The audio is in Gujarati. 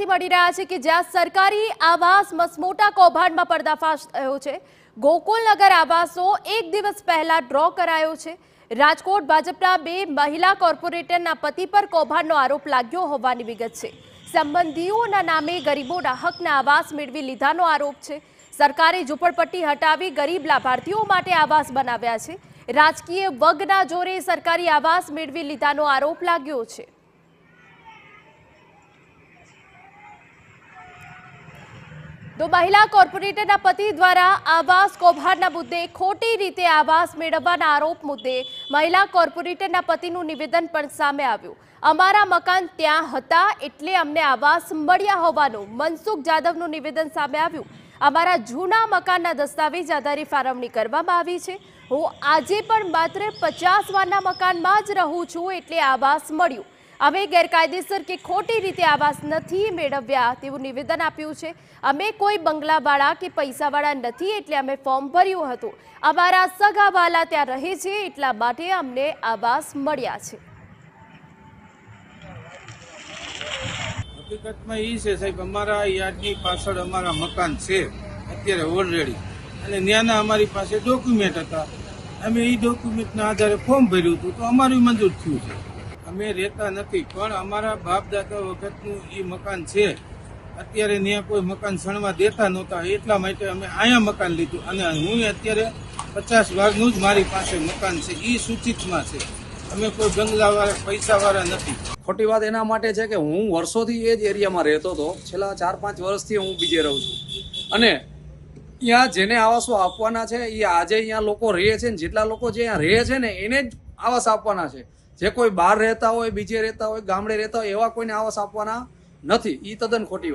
સમાચારમાંથી મળી રહ્યા છે કે જ્યાં સરકારી આવાસ મસમોટા કૌભાંડમાં પર્દાફાશ થયો છે ગોકુલનગર આવાસો એક દિવસ પહેલા ડ્રો કરાયો છે રાજકોટ ભાજપના બે મહિલા કોર્પોરેટરના પતિ પર કૌભાંડનો આરોપ લાગ્યો હોવાની વિગત છે સંબંધીઓના નામે ગરીબોના હકના આવાસ મેળવી લીધાનો આરોપ છે સરકારે ઝૂંપડપટ્ટી હટાવી ગરીબ લાભાર્થીઓ માટે આવાસ બનાવ્યા છે રાજકીય વગના જોરે સરકારી આવાસ મેળવી લીધાનો આરોપ લાગ્યો છે તો મહિલા કોર્પોરેટરના પતિ દ્વારા આવાસ કૌભાંડના મુદ્દે ખોટી રીતે આવાસ મેળવવાના આરોપ મુદ્દે મહિલા કોર્પોરેટરના પતિનું નિવેદન પણ સામે આવ્યું અમારા મકાન ત્યાં હતા એટલે અમને આવાસ મળ્યા હોવાનું મનસુખ જાદવનું નિવેદન સામે આવ્યું અમારા જૂના મકાનના દસ્તાવેજ આધારે ફાળવણી કરવામાં આવી છે હું આજે પણ માત્ર પચાસ વારના મકાનમાં જ રહું છું એટલે આવાસ મળ્યું અમે ગેરકાયદેસર કે ખોટી રીતે આવાસ નથી મેળવ્યા તેવું નિવેદન આપ્યું છે અમે કોઈ બંગલાવાળા કે પૈસાવાળા નથી એટલે અમે ફોર્મ ભર્યું હતું અમારા સગાવાલા ત્યાં રહે છે એટલા માટે અમને આવાસ મળ્યા છે હકીકતમાં એ છે સાહેબ અમારા યાદની પાછળ અમારા મકાન છે અત્યારે ઓલરેડી અને ત્યાંના અમારી પાસે ડોક્યુમેન્ટ હતા અમે એ ડોક્યુમેન્ટના આધારે ફોર્મ ભર્યું હતું તો અમારું મંજૂર થયું છે અમે રહેતા નથી પણ અમારા બાપ દાદા વખતનું એ મકાન છે અત્યારે ત્યાં કોઈ મકાન સણવા દેતા નહોતા એટલા માટે અમે અહીંયા મકાન લીધું અને હું અત્યારે પચાસ વાગનું જ મારી પાસે મકાન છે એ સૂચિતમાં છે અમે કોઈ બંગલાવાળા પૈસાવાળા નથી ખોટી વાત એના માટે છે કે હું વર્ષોથી એ જ એરિયામાં રહેતો હતો છેલ્લા ચાર પાંચ વર્ષથી હું બીજે રહું છું અને ત્યાં જેને આવાસો આપવાના છે એ આજે અહીંયા લોકો રહે છે ને જેટલા લોકો જે અહીંયા રહે છે ને એને જ આવાસ આપવાના છે જે કોઈ બહાર રહેતા હોય બીજે રહેતા હોય ગામડે રહેતા હોય એવા કોઈને આવાસ આપવાના નથી એ તદ્દન ખોટી વાત